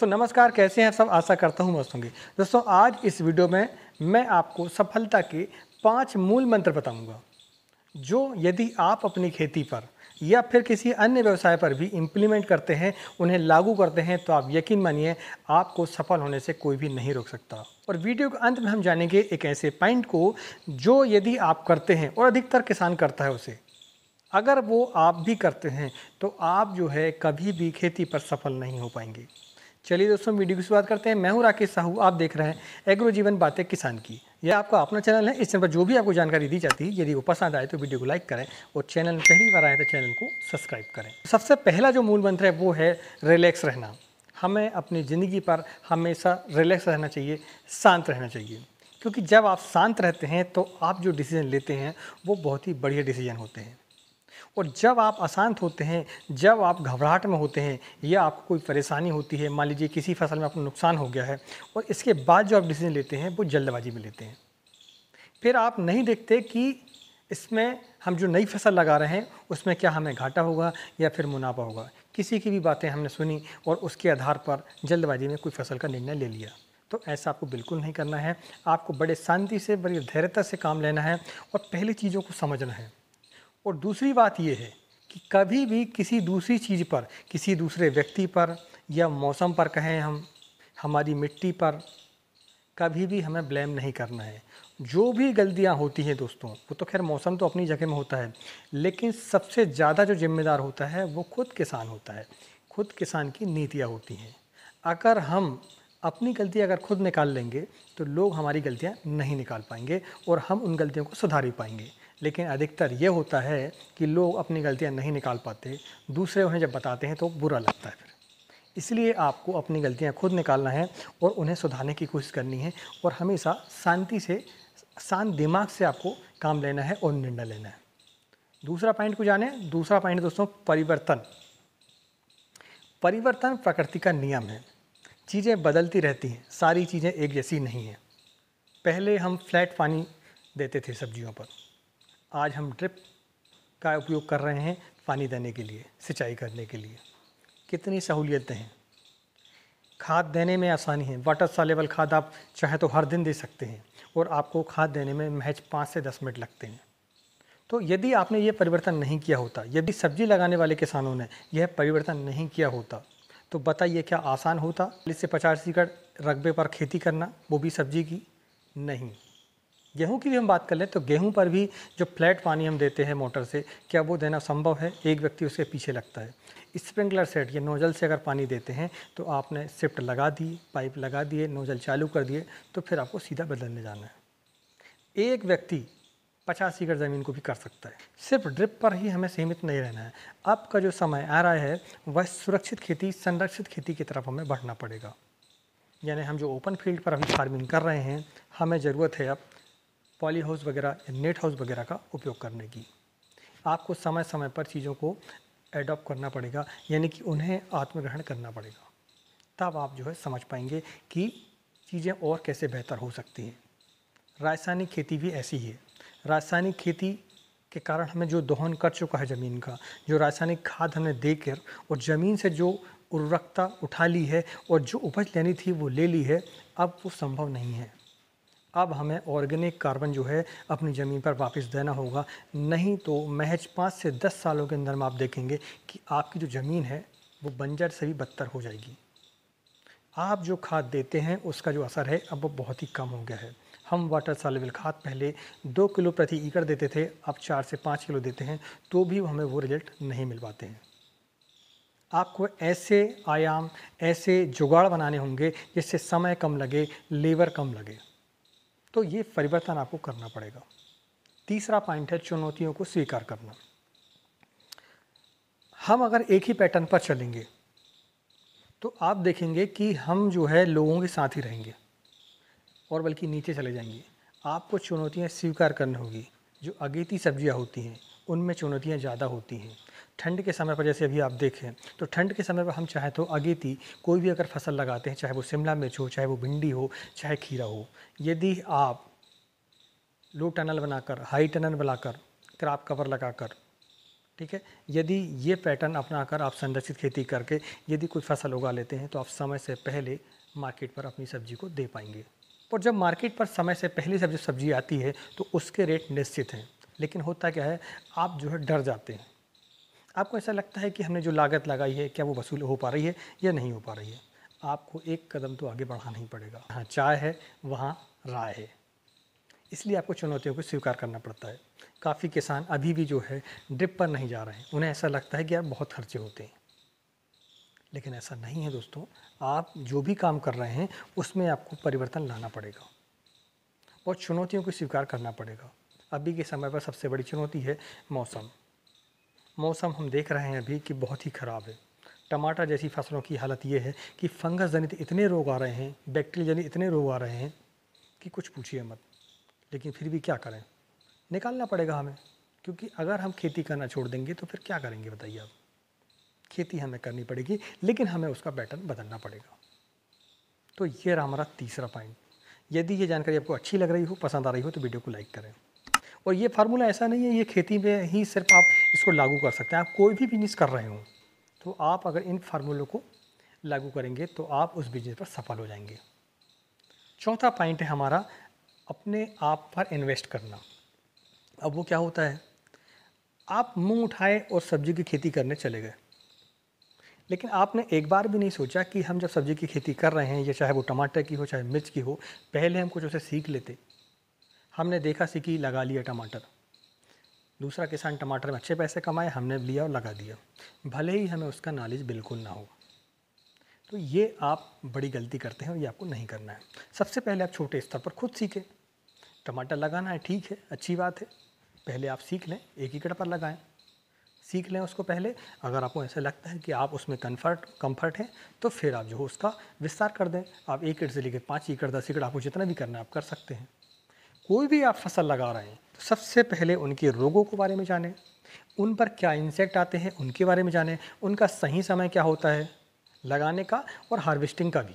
सो so, नमस्कार कैसे हैं सब आशा करता हूँ मस्त होंगे दोस्तों आज इस वीडियो में मैं आपको सफलता के पांच मूल मंत्र बताऊंगा जो यदि आप अपनी खेती पर या फिर किसी अन्य व्यवसाय पर भी इम्प्लीमेंट करते हैं उन्हें लागू करते हैं तो आप यकीन मानिए आपको सफल होने से कोई भी नहीं रोक सकता और वीडियो के अंत में हम जानेंगे एक ऐसे पॉइंट को जो यदि आप करते हैं और अधिकतर किसान करता है उसे अगर वो आप भी करते हैं तो आप जो है कभी भी खेती पर सफल नहीं हो पाएंगे चलिए दोस्तों वीडियो की शुरुआत करते हैं मैं हूं राकेश साहू आप देख रहे हैं एग्रो जीवन बातें किसान की यह आपका अपना चैनल है इस चैनल पर जो भी आपको जानकारी दी जाती है यदि वो पसंद आए तो वीडियो को लाइक करें और चैनल पहली बार आए तो चैनल को सब्सक्राइब करें सबसे पहला जो मूल मंत्र है वो है रिलैक्स रहना हमें अपनी ज़िंदगी पर हमेशा रिलैक्स रहना चाहिए शांत रहना चाहिए क्योंकि जब आप शांत रहते हैं तो आप जो डिसीज़न लेते हैं वो बहुत ही बढ़िया डिसीज़न होते हैं और जब आप अशांत होते हैं जब आप घबराहट में होते हैं या आपको कोई परेशानी होती है मान लीजिए किसी फसल में आपको नुकसान हो गया है और इसके बाद जो आप डिसीजन लेते हैं वो जल्दबाजी में लेते हैं फिर आप नहीं देखते कि इसमें हम जो नई फसल लगा रहे हैं उसमें क्या हमें घाटा होगा या फिर मुनाफा होगा किसी की भी बातें हमने सुनी और उसके आधार पर जल्दबाजी में कोई फसल का निर्णय ले लिया तो ऐसा आपको बिल्कुल नहीं करना है आपको बड़े शांति से बड़ी धैर्यता से काम लेना है और पहली चीज़ों को समझना है और दूसरी बात यह है कि कभी भी किसी दूसरी चीज़ पर किसी दूसरे व्यक्ति पर या मौसम पर कहें हम हमारी मिट्टी पर कभी भी हमें ब्लेम नहीं करना है जो भी गलतियाँ होती हैं दोस्तों वो तो खैर मौसम तो अपनी जगह में होता है लेकिन सबसे ज़्यादा जो जिम्मेदार होता है वो खुद किसान होता है खुद किसान की नीतियाँ होती हैं अगर हम अपनी ग़लती अगर खुद निकाल लेंगे तो लोग हमारी गलतियाँ नहीं निकाल पाएंगे और हम उन गलतियों को सुधार ही पाएंगे लेकिन अधिकतर ये होता है कि लोग अपनी गलतियाँ नहीं निकाल पाते दूसरे उन्हें जब बताते हैं तो बुरा लगता है फिर इसलिए आपको अपनी गलतियाँ खुद निकालना है और उन्हें सुधारने की कोशिश करनी है और हमेशा शांति से शांत दिमाग से आपको काम लेना है और निर्णय लेना है दूसरा पॉइंट को जाने दूसरा पॉइंट दोस्तों परिवर्तन परिवर्तन प्रकृति का नियम है चीज़ें बदलती रहती हैं सारी चीज़ें एक जैसी नहीं हैं पहले हम फ्लैट पानी देते थे सब्जियों पर आज हम ड्रिप का उपयोग कर रहे हैं पानी देने के लिए सिंचाई करने के लिए कितनी सहूलियतें हैं खाद देने में आसानी है वाटर सालेबल खाद आप चाहे तो हर दिन दे सकते हैं और आपको खाद देने में महज पाँच से दस मिनट लगते हैं तो यदि आपने ये परिवर्तन नहीं किया होता यदि सब्जी लगाने वाले किसानों ने यह परिवर्तन नहीं किया होता तो बताइए क्या आसान होता से पचास एकड़ रकबे पर खेती करना वो भी सब्जी की नहीं गेहूं की भी हम बात कर लें तो गेहूं पर भी जो फ्लैट पानी हम देते हैं मोटर से क्या वो देना संभव है एक व्यक्ति उसके पीछे लगता है स्प्रिंकलर सेट ये नोज़ल से अगर पानी देते हैं तो आपने शिफ्ट लगा दी पाइप लगा दिए नोज़ल चालू कर दिए तो फिर आपको सीधा बदलने जाना है एक व्यक्ति पचास एकड़ ज़मीन को भी कर सकता है सिर्फ ड्रिप पर ही हमें सीमित नहीं रहना है अब का जो समय आ रहा है वह सुरक्षित खेती संरक्षित खेती की तरफ हमें बढ़ना पड़ेगा यानी हम जो ओपन फील्ड पर अभी फार्मिंग कर रहे हैं हमें ज़रूरत है अब पॉली हाउस वगैरह या नेट हाउस वगैरह का उपयोग करने की आपको समय समय पर चीज़ों को एडॉप्ट करना पड़ेगा यानी कि उन्हें आत्मग्रहण करना पड़ेगा तब आप जो है समझ पाएंगे कि चीज़ें और कैसे बेहतर हो सकती हैं रासायनिक खेती भी ऐसी है रासायनिक खेती के कारण हमें जो दोहन कर चुका है ज़मीन का जो रासायनिक खाद हमने देकर और ज़मीन से जो उर्वरकता उठा ली है और जो उपज लेनी थी वो ले ली है अब वो संभव नहीं है अब हमें ऑर्गेनिक कार्बन जो है अपनी ज़मीन पर वापस देना होगा नहीं तो महज पाँच से दस सालों के अंदर में आप देखेंगे कि आपकी जो ज़मीन है वो बंजर से भी बदतर हो जाएगी आप जो खाद देते हैं उसका जो असर है अब वो बहुत ही कम हो गया है हम वाटर सालेबल खाद पहले दो किलो प्रति एकड़ देते थे अब चार से पाँच किलो देते हैं तो भी हमें वो रिजल्ट नहीं मिल पाते हैं आपको ऐसे आयाम ऐसे जुगाड़ बनाने होंगे जिससे समय कम लगे लेबर कम लगे तो ये परिवर्तन आपको करना पड़ेगा तीसरा पॉइंट है चुनौतियों को स्वीकार करना हम अगर एक ही पैटर्न पर चलेंगे तो आप देखेंगे कि हम जो है लोगों के साथ ही रहेंगे और बल्कि नीचे चले जाएंगे आपको चुनौतियाँ स्वीकार करनी होगी जो अगेती सब्जियाँ होती हैं उनमें चुनौतियाँ ज़्यादा होती हैं ठंड के समय पर जैसे अभी आप देखें तो ठंड के समय पर हम चाहे तो अगेती कोई भी अगर फसल लगाते हैं चाहे वो शिमला मिर्च हो चाहे वो भिंडी हो चाहे खीरा हो यदि आप लो टनल बनाकर हाई टनल बनाकर क्राप कवर लगाकर ठीक है यदि ये पैटर्न अपनाकर आप संरक्षित खेती करके यदि कोई फसल उगा लेते हैं तो आप समय से पहले मार्केट पर अपनी सब्जी को दे पाएंगे और जब मार्केट पर समय से पहले सब्जी सब्जी आती है तो उसके रेट निश्चित हैं लेकिन होता क्या है आप जो है डर जाते हैं आपको ऐसा लगता है कि हमने जो लागत लगाई है क्या वो वसूल हो पा रही है या नहीं हो पा रही है आपको एक कदम तो आगे बढ़ाना ही पड़ेगा हाँ चाय है वहाँ राय है इसलिए आपको चुनौतियों को स्वीकार करना पड़ता है काफ़ी किसान अभी भी जो है ड्रिप पर नहीं जा रहे हैं उन्हें ऐसा लगता है कि यार बहुत खर्चे होते हैं लेकिन ऐसा नहीं है दोस्तों आप जो भी काम कर रहे हैं उसमें आपको परिवर्तन लाना पड़ेगा और चुनौतियों को स्वीकार करना पड़ेगा अभी के समय पर सबसे बड़ी चुनौती है मौसम मौसम हम देख रहे हैं अभी कि बहुत ही ख़राब है टमाटर जैसी फसलों की हालत ये है कि फंगस जनित इतने रोग आ रहे हैं बैक्टीरिया जनित इतने रोग आ रहे हैं कि कुछ पूछिए मत लेकिन फिर भी क्या करें निकालना पड़ेगा हमें क्योंकि अगर हम खेती करना छोड़ देंगे तो फिर क्या करेंगे बताइए आप खेती हमें करनी पड़ेगी लेकिन हमें उसका पैटर्न बदलना पड़ेगा तो ये रहा हमारा तीसरा पॉइंट यदि ये जानकारी आपको अच्छी लग रही हो पसंद आ रही हो तो वीडियो को लाइक करें और ये फार्मूला ऐसा नहीं है ये खेती में ही सिर्फ आप इसको लागू कर सकते हैं आप कोई भी बिजनेस कर रहे हो तो आप अगर इन फार्मूलों को लागू करेंगे तो आप उस बिजनेस पर सफल हो जाएंगे चौथा पॉइंट है हमारा अपने आप पर इन्वेस्ट करना अब वो क्या होता है आप मुंह उठाए और सब्जी की खेती करने चले गए लेकिन आपने एक बार भी नहीं सोचा कि हम जब सब्जी की खेती कर रहे हैं या चाहे वो टमाटर की हो चाहे मिर्च की हो पहले हम कुछ उसे सीख लेते हमने देखा सीखी लगा लिया टमाटर दूसरा किसान टमाटर में अच्छे पैसे कमाए हमने लिया और लगा दिया भले ही हमें उसका नॉलेज बिल्कुल ना हो तो ये आप बड़ी गलती करते हैं और ये आपको नहीं करना है सबसे पहले आप छोटे स्तर पर खुद सीखें टमाटर लगाना है ठीक है अच्छी बात है पहले आप सीख लें एक एकड़ पर लगाएं सीख लें उसको पहले अगर आपको ऐसा लगता है कि आप उसमें कन्फर्ट कम्फर्ट हैं तो फिर आप जो हो उसका विस्तार कर दें आप एक एकड़ से लेकर पाँच एकड़ दस एकड़ आपको जितना भी करना है आप कर सकते हैं कोई भी आप फसल लगा रहे हैं तो सबसे पहले उनके रोगों के बारे में जानें उन पर क्या इंसेक्ट आते हैं उनके बारे में जानें उनका सही समय क्या होता है लगाने का और हार्वेस्टिंग का भी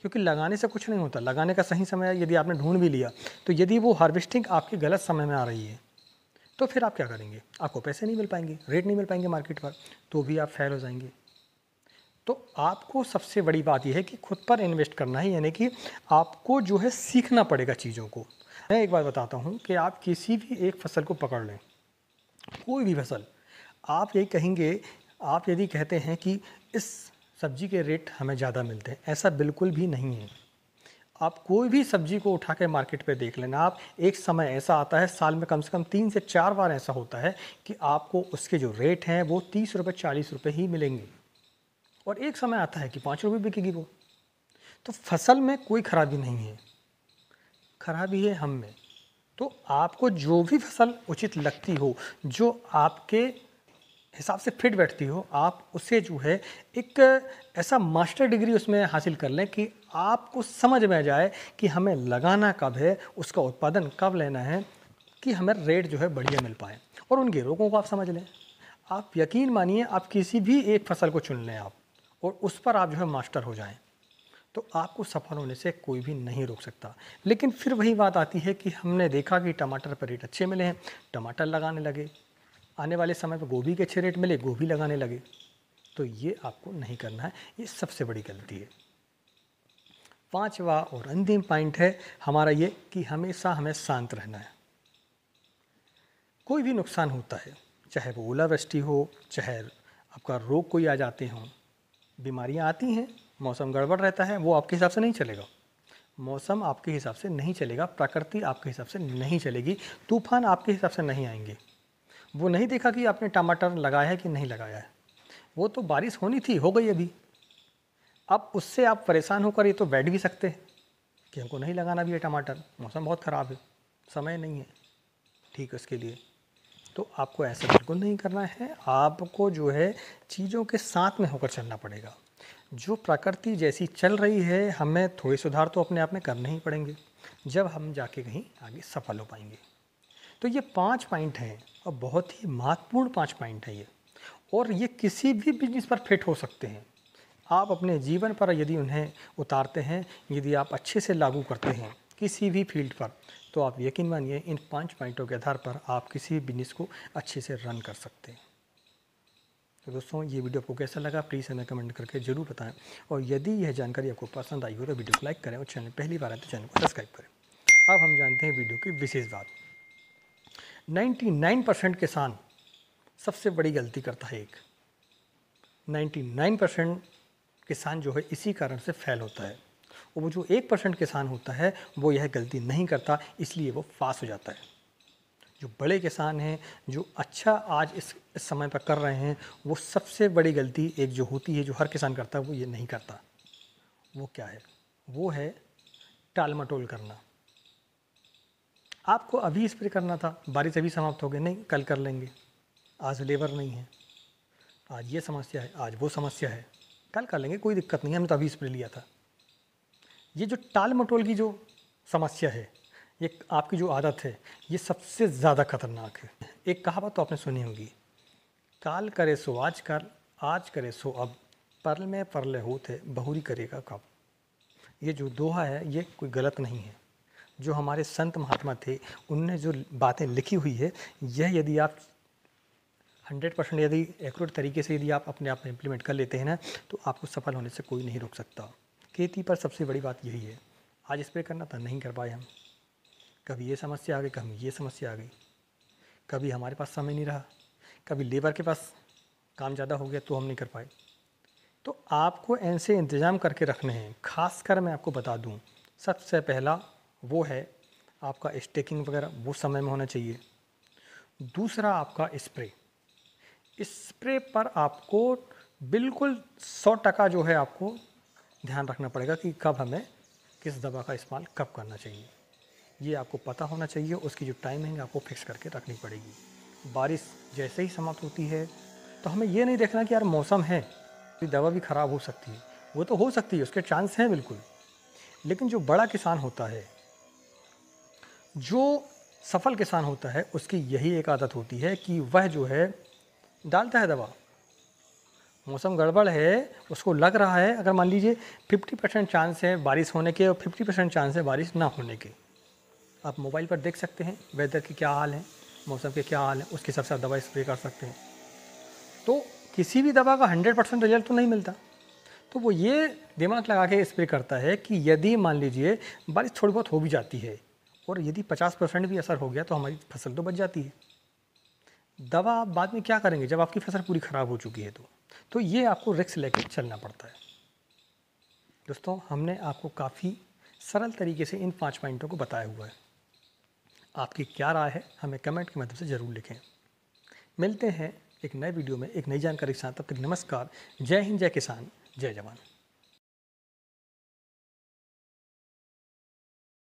क्योंकि लगाने से कुछ नहीं होता लगाने का सही समय यदि आपने ढूंढ भी लिया तो यदि वो हार्वेस्टिंग आपके गलत समय में आ रही है तो फिर आप क्या करेंगे आपको पैसे नहीं मिल पाएंगे रेट नहीं मिल पाएंगे मार्केट पर तो भी आप फेल हो जाएंगे तो आपको सबसे बड़ी बात यह है कि खुद पर इन्वेस्ट करना है यानी कि आपको जो है सीखना पड़ेगा चीज़ों को मैं एक बात बताता हूँ कि आप किसी भी एक फसल को पकड़ लें कोई भी फसल आप यही कहेंगे आप यदि कहते हैं कि इस सब्जी के रेट हमें ज़्यादा मिलते हैं ऐसा बिल्कुल भी नहीं है आप कोई भी सब्जी को उठा के मार्केट पे देख लेना आप एक समय ऐसा आता है साल में कम से कम तीन से चार बार ऐसा होता है कि आपको उसके जो रेट हैं वो तीस रुपये चालीस रुपये ही मिलेंगे और एक समय आता है कि पाँच रुपये बिकेगी वो तो फसल में कोई ख़राबी नहीं है खराबी है हम में तो आपको जो भी फसल उचित लगती हो जो आपके हिसाब से फिट बैठती हो आप उसे जो है एक ऐसा मास्टर डिग्री उसमें हासिल कर लें कि आपको समझ में जाए कि हमें लगाना कब है उसका उत्पादन कब लेना है कि हमें रेट जो है बढ़िया मिल पाए और उन गिरोकों को आप समझ लें आप यकीन मानिए आप किसी भी एक फसल को चुन लें आप और उस पर आप जो है मास्टर हो जाएं तो आपको सफल होने से कोई भी नहीं रोक सकता लेकिन फिर वही बात आती है कि हमने देखा कि टमाटर पर रेट अच्छे मिले हैं टमाटर लगाने लगे आने वाले समय पर गोभी के अच्छे रेट मिले गोभी लगाने लगे तो ये आपको नहीं करना है ये सबसे बड़ी गलती है पांचवा और अंतिम पॉइंट है हमारा ये कि हमेशा हमें शांत रहना है कोई भी नुकसान होता है चाहे वो ओलावृष्टि हो चाहे आपका रोग कोई आ जाते हों बीमारियां आती हैं मौसम गड़बड़ रहता है वो आपके हिसाब से नहीं चलेगा मौसम आपके हिसाब से नहीं चलेगा प्रकृति आपके हिसाब से नहीं चलेगी तूफान आपके हिसाब से नहीं आएंगे वो नहीं देखा कि आपने टमाटर लगाया है कि नहीं लगाया है वो तो बारिश होनी थी हो गई अभी अब उससे आप परेशान होकर ये तो बैठ भी सकते हैं कि हमको नहीं लगाना भी है टमाटर मौसम बहुत ख़राब है समय नहीं है ठीक उसके लिए तो आपको ऐसा बिल्कुल नहीं करना है आपको जो है चीज़ों के साथ में होकर चलना पड़ेगा जो प्रकृति जैसी चल रही है हमें थोड़े सुधार तो अपने आप में करने ही पड़ेंगे जब हम जाके कहीं आगे सफल हो पाएंगे तो ये पांच पॉइंट हैं और बहुत ही महत्वपूर्ण पांच पॉइंट है ये और ये किसी भी बिजनेस पर फिट हो सकते हैं आप अपने जीवन पर यदि उन्हें उतारते हैं यदि आप अच्छे से लागू करते हैं किसी भी फील्ड पर तो आप यकीन मानिए इन पांच पॉइंटों के आधार पर आप किसी भी बिजनेस को अच्छे से रन कर सकते हैं तो दोस्तों ये वीडियो आपको कैसा लगा प्लीज़ हमें कमेंट करके जरूर बताएं और यदि यह जानकारी आपको पसंद आई हो तो वीडियो को लाइक करें और चैनल पहली बार आए तो चैनल को सब्सक्राइब करें अब हम जानते हैं वीडियो की विशेष बात नाइन परसेंट किसान सबसे बड़ी गलती करता है एक नाइन परसेंट किसान जो है इसी कारण से फेल होता है और वो जो एक परसेंट किसान होता है वो यह गलती नहीं करता इसलिए वो पास हो जाता है जो बड़े किसान हैं जो अच्छा आज इस इस समय पर कर रहे हैं वो सबसे बड़ी गलती एक जो होती है जो हर किसान करता है वो ये नहीं करता वो क्या है वो है टालमटोल करना आपको अभी स्प्रे करना था बारिश अभी समाप्त हो गई नहीं कल कर लेंगे आज लेबर नहीं है आज ये समस्या है आज वो समस्या है कल कर लेंगे कोई दिक्कत नहीं है हमने तो अभी स्प्रे लिया था ये जो टाल मटोल की जो समस्या है ये आपकी जो आदत है ये सबसे ज़्यादा खतरनाक है एक कहावत तो आपने सुनी होगी काल करे सो आज कर आज करे सो अब परल में हो होते बहुरी करेगा कब ये जो दोहा है ये कोई गलत नहीं है जो हमारे संत महात्मा थे उनने जो बातें लिखी हुई है यह यदि आप हंड्रेड परसेंट यदि एक्यूरेट तरीके से यदि आप अपने आप में इम्प्लीमेंट कर लेते हैं ना तो आपको सफल होने से कोई नहीं रोक सकता खेती पर सबसे बड़ी बात यही है आज इस पर करना था नहीं कर पाए हम कभी ये समस्या आ गई कभी ये समस्या आ गई कभी हमारे पास समय नहीं रहा कभी लेबर के पास काम ज़्यादा हो गया तो हम नहीं कर पाए तो आपको ऐसे इंतज़ाम करके रखने हैं खास कर मैं आपको बता दूँ सबसे पहला वो है आपका स्टेकिंग वगैरह वो समय में होना चाहिए दूसरा आपका स्प्रे स्प्रे पर आपको बिल्कुल सौ टका जो है आपको ध्यान रखना पड़ेगा कि कब हमें किस दवा का इस्तेमाल कब करना चाहिए ये आपको पता होना चाहिए उसकी जो टाइमिंग आपको फिक्स करके रखनी पड़ेगी बारिश जैसे ही समाप्त होती है तो हमें ये नहीं देखना कि यार मौसम है तो दवा भी ख़राब हो सकती है वो तो हो सकती है उसके चांस हैं बिल्कुल लेकिन जो बड़ा किसान होता है जो सफल किसान होता है उसकी यही एक आदत होती है कि वह जो है डालता है दवा मौसम गड़बड़ है उसको लग रहा है अगर मान लीजिए 50 परसेंट चांस है बारिश होने के और 50 परसेंट चांस है बारिश ना होने के आप मोबाइल पर देख सकते हैं वेदर के क्या हाल हैं मौसम के क्या हाल हैं उसके हिसाब से आप दवा स्प्रे कर सकते हैं तो किसी भी दवा का हंड्रेड परसेंट रिजल्ट तो नहीं मिलता तो वो ये दिमाग लगा के स्प्रे करता है कि यदि मान लीजिए बारिश थोड़ी बहुत हो भी जाती है और यदि पचास परसेंट भी असर हो गया तो हमारी फसल तो बच जाती है दवा आप बाद में क्या करेंगे जब आपकी फसल पूरी ख़राब हो चुकी है तो तो ये आपको रिक्स लेकर चलना पड़ता है दोस्तों हमने आपको काफ़ी सरल तरीके से इन पाँच पॉइंटों को बताया हुआ है आपकी क्या राय है हमें कमेंट के माध्यम से ज़रूर लिखें मिलते हैं एक नए वीडियो में एक नई जानकारी के साथ तब तक नमस्कार जय हिंद जय किसान जय जवान